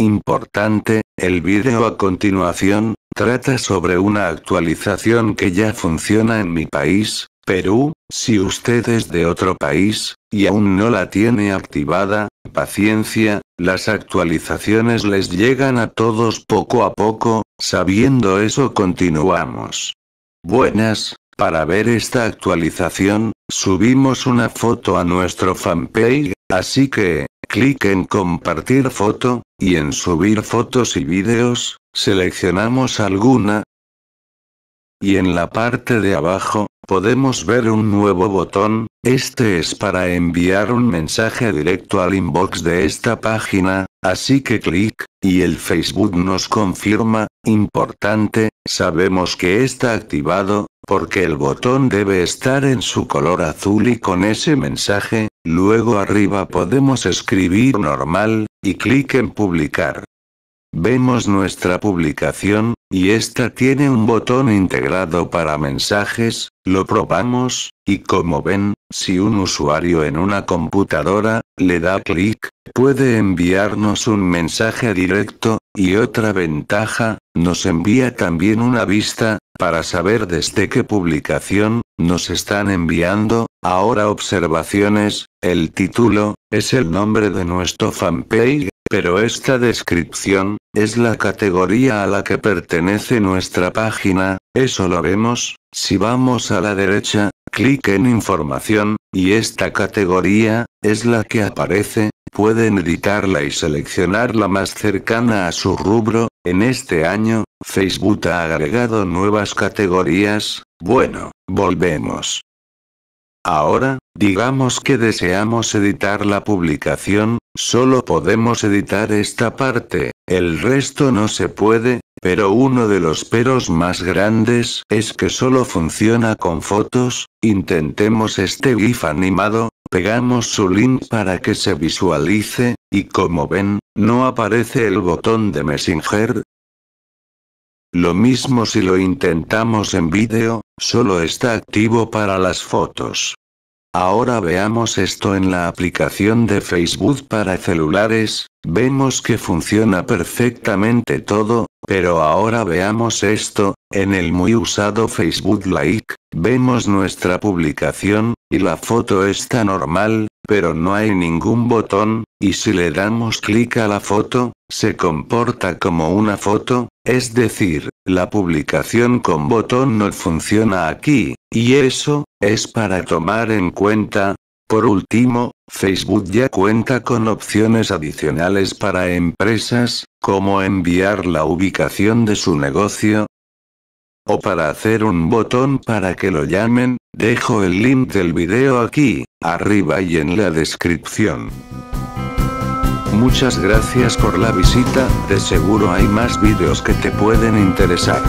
Importante, el vídeo a continuación, trata sobre una actualización que ya funciona en mi país, Perú, si usted es de otro país, y aún no la tiene activada, paciencia, las actualizaciones les llegan a todos poco a poco, sabiendo eso continuamos. Buenas, para ver esta actualización, subimos una foto a nuestro fanpage, así que, Clic en compartir foto, y en subir fotos y vídeos, seleccionamos alguna. Y en la parte de abajo, podemos ver un nuevo botón, este es para enviar un mensaje directo al inbox de esta página, así que clic, y el Facebook nos confirma, importante, sabemos que está activado, porque el botón debe estar en su color azul y con ese mensaje, Luego arriba podemos escribir normal, y clic en publicar. Vemos nuestra publicación, y esta tiene un botón integrado para mensajes, lo probamos, y como ven, si un usuario en una computadora, le da clic, puede enviarnos un mensaje directo, y otra ventaja, nos envía también una vista, para saber desde qué publicación, nos están enviando, ahora observaciones, el título, es el nombre de nuestro fanpage, pero esta descripción, es la categoría a la que pertenece nuestra página, eso lo vemos, si vamos a la derecha, clic en información, y esta categoría, es la que aparece, pueden editarla y seleccionar la más cercana a su rubro, en este año, Facebook ha agregado nuevas categorías, bueno, volvemos. Ahora, digamos que deseamos editar la publicación, solo podemos editar esta parte, el resto no se puede, pero uno de los peros más grandes es que solo funciona con fotos, intentemos este GIF animado, pegamos su link para que se visualice, y como ven, no aparece el botón de Messenger. Lo mismo si lo intentamos en vídeo, solo está activo para las fotos. Ahora veamos esto en la aplicación de Facebook para celulares, vemos que funciona perfectamente todo, pero ahora veamos esto, en el muy usado Facebook Like, vemos nuestra publicación, y la foto está normal, pero no hay ningún botón, y si le damos clic a la foto, se comporta como una foto, es decir, la publicación con botón no funciona aquí, y eso, es para tomar en cuenta. Por último, Facebook ya cuenta con opciones adicionales para empresas, Cómo enviar la ubicación de su negocio, o para hacer un botón para que lo llamen, dejo el link del video aquí, arriba y en la descripción. Muchas gracias por la visita, de seguro hay más videos que te pueden interesar.